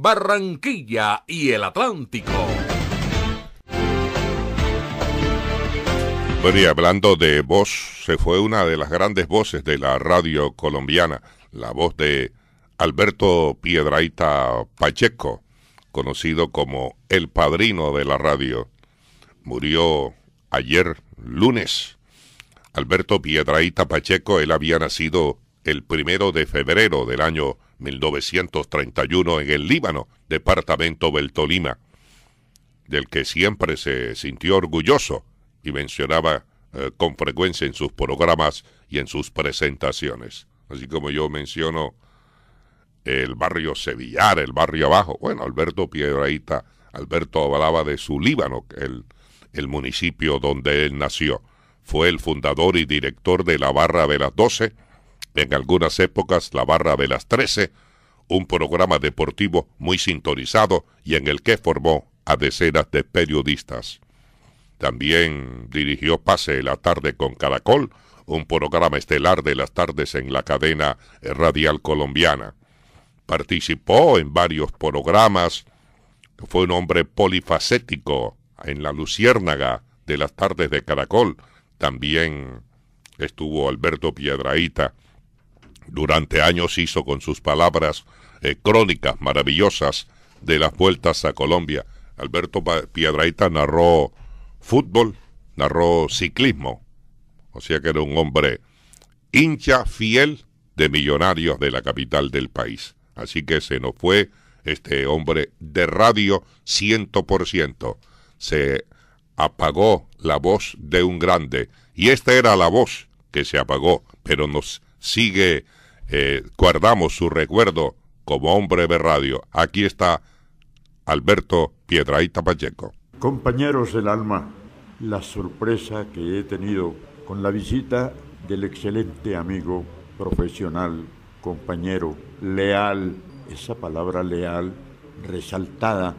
Barranquilla y el Atlántico. Bueno, hablando de voz, se fue una de las grandes voces de la radio colombiana, la voz de Alberto Piedraita Pacheco, conocido como el padrino de la radio. Murió ayer, lunes. Alberto Piedraita Pacheco, él había nacido el primero de febrero del año 1931 en el Líbano, departamento Beltolima, del que siempre se sintió orgulloso y mencionaba eh, con frecuencia en sus programas y en sus presentaciones. Así como yo menciono el barrio Sevillar, el barrio abajo. Bueno, Alberto Piedraíta, Alberto hablaba de su Líbano, el municipio donde él nació. Fue el fundador y director de la Barra de las Doce, en algunas épocas la barra de las 13, un programa deportivo muy sintonizado y en el que formó a decenas de periodistas. También dirigió Pase la tarde con Caracol, un programa estelar de las tardes en la cadena radial colombiana. Participó en varios programas, fue un hombre polifacético en la Luciérnaga de las tardes de Caracol. También estuvo Alberto Piedraíta durante años hizo con sus palabras eh, crónicas maravillosas de las vueltas a Colombia. Alberto Piedraita narró fútbol, narró ciclismo, o sea que era un hombre hincha fiel de millonarios de la capital del país. Así que se nos fue este hombre de radio 100%. Se apagó la voz de un grande y esta era la voz que se apagó, pero nos sigue eh, guardamos su recuerdo como hombre de radio. Aquí está Alberto Piedraíta Pacheco. Compañeros del alma, la sorpresa que he tenido con la visita del excelente amigo, profesional, compañero, leal, esa palabra leal resaltada,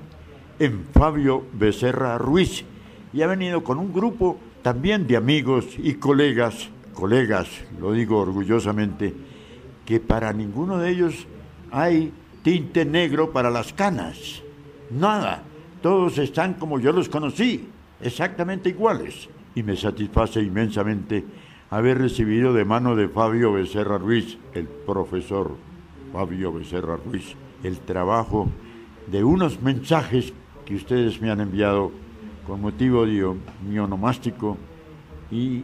en Fabio Becerra Ruiz, y ha venido con un grupo también de amigos y colegas, colegas, lo digo orgullosamente, que para ninguno de ellos hay tinte negro para las canas. Nada. Todos están como yo los conocí, exactamente iguales. Y me satisface inmensamente haber recibido de mano de Fabio Becerra Ruiz, el profesor Fabio Becerra Ruiz, el trabajo de unos mensajes que ustedes me han enviado con motivo de mi onomástico y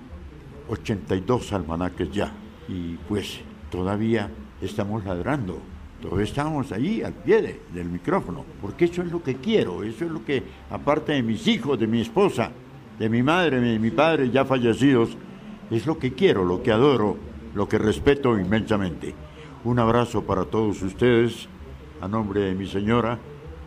82 almanaques ya. Y pues todavía estamos ladrando, todavía estamos allí al pie del micrófono, porque eso es lo que quiero, eso es lo que, aparte de mis hijos, de mi esposa, de mi madre, de mi padre ya fallecidos, es lo que quiero, lo que adoro, lo que respeto inmensamente. Un abrazo para todos ustedes, a nombre de mi señora,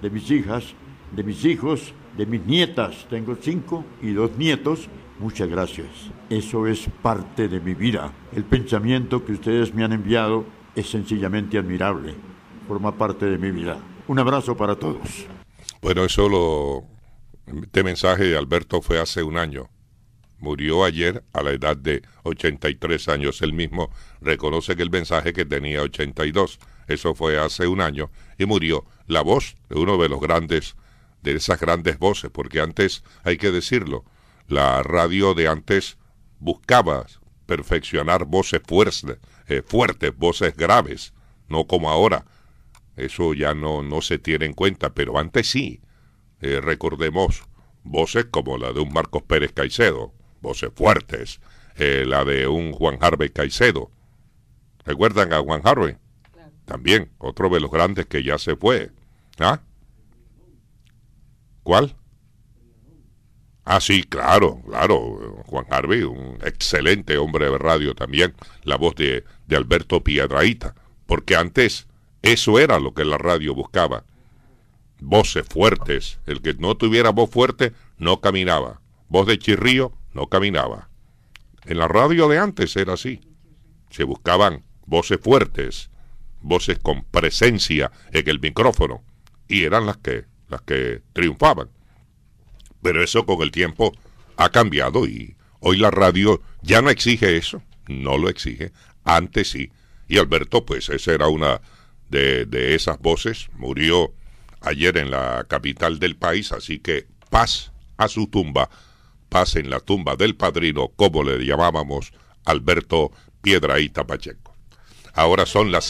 de mis hijas, de mis hijos, de mis nietas. Tengo cinco y dos nietos Muchas gracias. Eso es parte de mi vida. El pensamiento que ustedes me han enviado es sencillamente admirable. Forma parte de mi vida. Un abrazo para todos. Bueno, eso lo... Este mensaje, de Alberto, fue hace un año. Murió ayer a la edad de 83 años. Él mismo reconoce que el mensaje que tenía 82. Eso fue hace un año. Y murió la voz de uno de los grandes, de esas grandes voces, porque antes, hay que decirlo, la radio de antes buscaba perfeccionar voces fuertes, eh, fuertes, voces graves, no como ahora. Eso ya no, no se tiene en cuenta, pero antes sí. Eh, recordemos voces como la de un Marcos Pérez Caicedo, voces fuertes, eh, la de un Juan Harvey Caicedo. ¿Recuerdan a Juan Harvey? También, otro de los grandes que ya se fue. ¿Ah? ¿Cuál? Ah, sí, claro, claro. Juan Harvey, un excelente hombre de radio también, la voz de, de Alberto Piedraíta, porque antes eso era lo que la radio buscaba. Voces fuertes. El que no tuviera voz fuerte no caminaba. Voz de chirrío no caminaba. En la radio de antes era así. Se buscaban voces fuertes, voces con presencia en el micrófono, y eran las que, las que triunfaban. Pero eso con el tiempo ha cambiado y hoy la radio ya no exige eso, no lo exige, antes sí. Y Alberto, pues esa era una de, esas voces, murió ayer en la capital del país, así que paz a su tumba, paz en la tumba del padrino, como le llamábamos Alberto Piedraíta Pacheco. Ahora son las